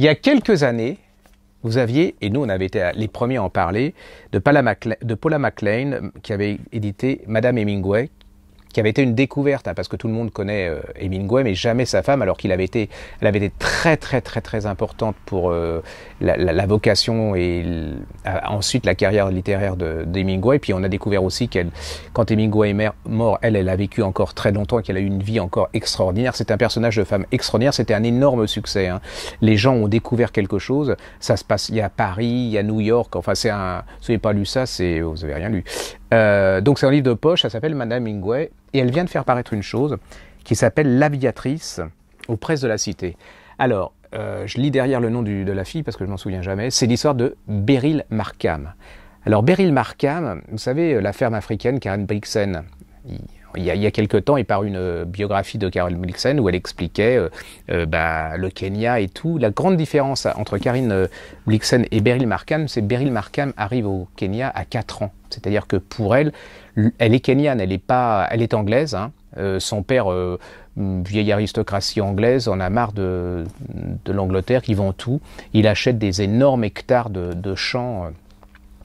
Il y a quelques années, vous aviez, et nous on avait été les premiers à en parler, de, Paula McLean, qui avait édité Madame Hemingway, qui avait été une découverte, hein, parce que tout le monde connaît euh, Hemingway, mais jamais sa femme, alors qu'il avait été, elle avait été très très très très importante pour euh, la, la, vocation et euh, ensuite la carrière littéraire d'Hemingway. De, Et Puis on a découvert aussi qu'elle, quand Hemingway est mort, elle, elle a vécu encore très longtemps, qu'elle a eu une vie encore extraordinaire. C'est un personnage de femme extraordinaire. C'était un énorme succès. Hein. Les gens ont découvert quelque chose. Ça se passe, il y a Paris, il y a New York. Enfin, c'est un, vous n'avez pas lu ça, c'est, vous avez rien lu. Euh, donc c'est un livre de poche, ça s'appelle Madame ingwe et elle vient de faire paraître une chose qui s'appelle L'aviatrice aux presses de la cité. Alors, euh, je lis derrière le nom de la fille parce que je m'en souviens jamais, c'est l'histoire de Beryl Markham. Alors Beryl Markham, vous savez, euh, la ferme africaine Karen Brixen, il y, a, il quelques temps, il par une euh, biographie de Karine Blixen où elle expliquait euh, euh, bah, le Kenya et tout. La grande différence entre Karine Blixen et Beryl Markham, c'est Beryl Markham arrive au Kenya à 4 ans. C'est-à-dire que pour elle, elle est kenyane, elle est pas, elle est anglaise. Hein. son père, vieille aristocratie anglaise, en a marre de, l'Angleterre, qui vend tout. Il achète des énormes hectares de, de champs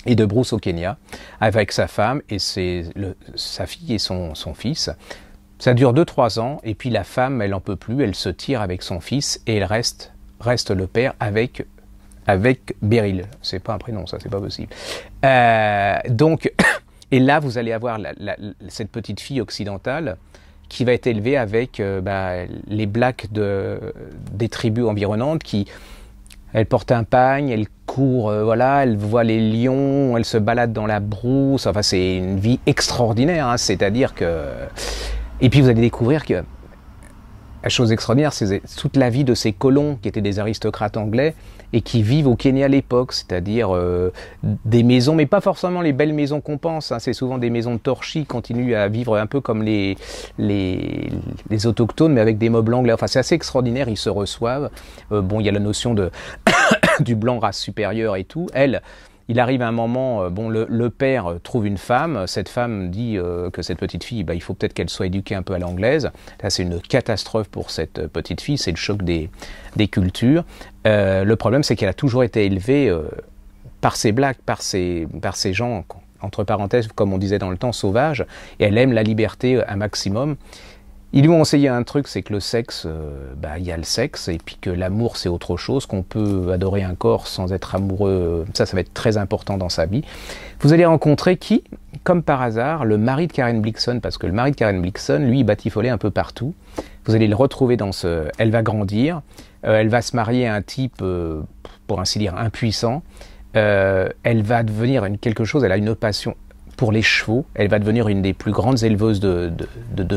et de Bruce au Kenya avec sa femme et le, sa fille et son, fils. Ça dure 2-3 ans et puis la femme, elle en peut plus, elle se tire avec son fils et elle reste, reste le père avec avec Beryl. C'est pas un prénom, ça, c'est pas possible. Euh, donc, et là, vous allez avoir cette petite fille occidentale qui va être élevée avec euh, bah, les blacks de, des tribus environnantes qui. Elle porte un pagne, elle euh, voilà, elle voit les lions, elle se balade dans la brousse. Enfin, c'est une vie extraordinaire. Hein. C'est-à-dire que. Et puis vous allez découvrir que la chose extraordinaire, c'est toute la vie de ces colons qui étaient des aristocrates anglais et qui vivent au Kenya à l'époque, c'est-à-dire euh, des maisons, mais pas forcément les belles maisons qu'on pense. Hein. c'est souvent des maisons de torchis, continuent à vivre un peu comme les, les, autochtones, mais avec des meubles anglais. Enfin, c'est assez extraordinaire. Ils se reçoivent. Euh, bon, il y a la notion de du blanc race supérieure et tout, elle, il arrive un moment, euh, bon, le, père trouve une femme, cette femme dit euh, que cette petite fille, bah, il faut peut-être qu'elle soit éduquée un peu à l'anglaise. Là, c'est une catastrophe pour cette euh, petite fille, c'est le choc des, cultures. le problème, c'est qu'elle a toujours été élevée par ses blacks, par ces gens, entre parenthèses, comme on disait dans le temps, sauvages, et elle aime la liberté un maximum. Ils lui ont enseigné un truc, c'est que le sexe, euh, bah, il y a le sexe, et puis que l'amour, c'est autre chose, qu'on peut adorer un corps sans être amoureux. Euh, ça, ça va être très important dans sa vie. Vous allez rencontrer qui Comme par hasard, le mari de Karen Blixon, parce que le mari de Karen Blixon, lui, il batifolait un peu partout. Vous allez le retrouver dans ce... Elle va grandir, euh, elle va se marier à un type, pour ainsi dire, impuissant. elle va devenir quelque chose, elle a une passion pour les chevaux. Elle va devenir une des plus grandes éleveuses de,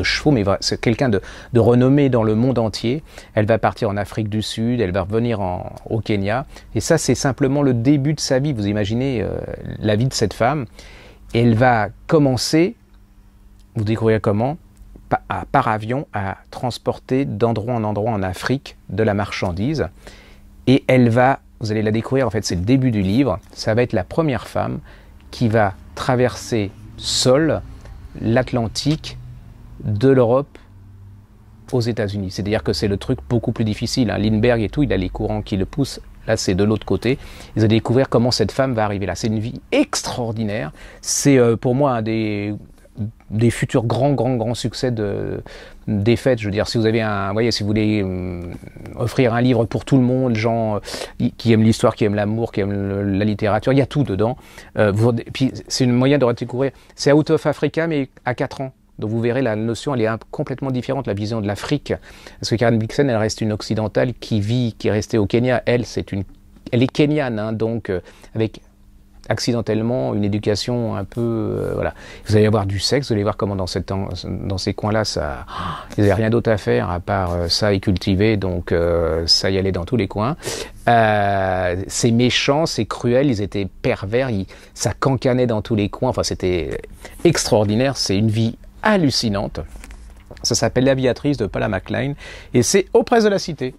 chevaux, mais c'est quelqu'un de, renommé dans le monde entier. Elle va partir en Afrique du Sud, elle va revenir au Kenya. Et ça, c'est simplement le début de sa vie. Vous imaginez euh, la vie de cette femme. elle va commencer, vous découvrir comment, par avion à transporter d'endroit en endroit en Afrique de la marchandise. Et elle va, vous allez la découvrir, en fait, c'est le début du livre, ça va être la première femme qui va traverser seul l'Atlantique de l'Europe aux États-Unis. C'est-à-dire que c'est le truc beaucoup plus difficile. Hein. Lindbergh et tout, il a les courants qui le poussent. Là, c'est de l'autre côté. Ils ont découvert comment cette femme va arriver là. C'est une vie extraordinaire. C'est euh, pour moi un des des futurs grands, grands, grands succès de, des Je veux dire, si vous avez un, voyez, si vous voulez hum, offrir un livre pour tout le monde, gens euh, qui aiment l'histoire, qui aiment l'amour, qui aiment la littérature, il y a tout dedans. Euh, puis c'est une moyen de redécouvrir. C'est Out of Africa, mais à 4 ans. Donc vous verrez, la notion, elle est complètement différente, la vision de l'Afrique. Parce que Karen Bixen, elle reste une occidentale qui vit, qui est restée au Kenya. Elle, c'est une, elle est kenyane, hein, donc euh, avec accidentellement une éducation un peu euh, voilà vous allez avoir du sexe vous allez voir comment dans dans ces coins là ça vous rien d'autre à faire à part euh, ça et cultiver donc euh, ça y allait dans tous les coins c'est méchant c'est cruel ils étaient pervers ça cancanait dans tous les coins enfin c'était extraordinaire c'est une vie hallucinante ça s'appelle l'aviatrice de Paula McLean et c'est auprès de la cité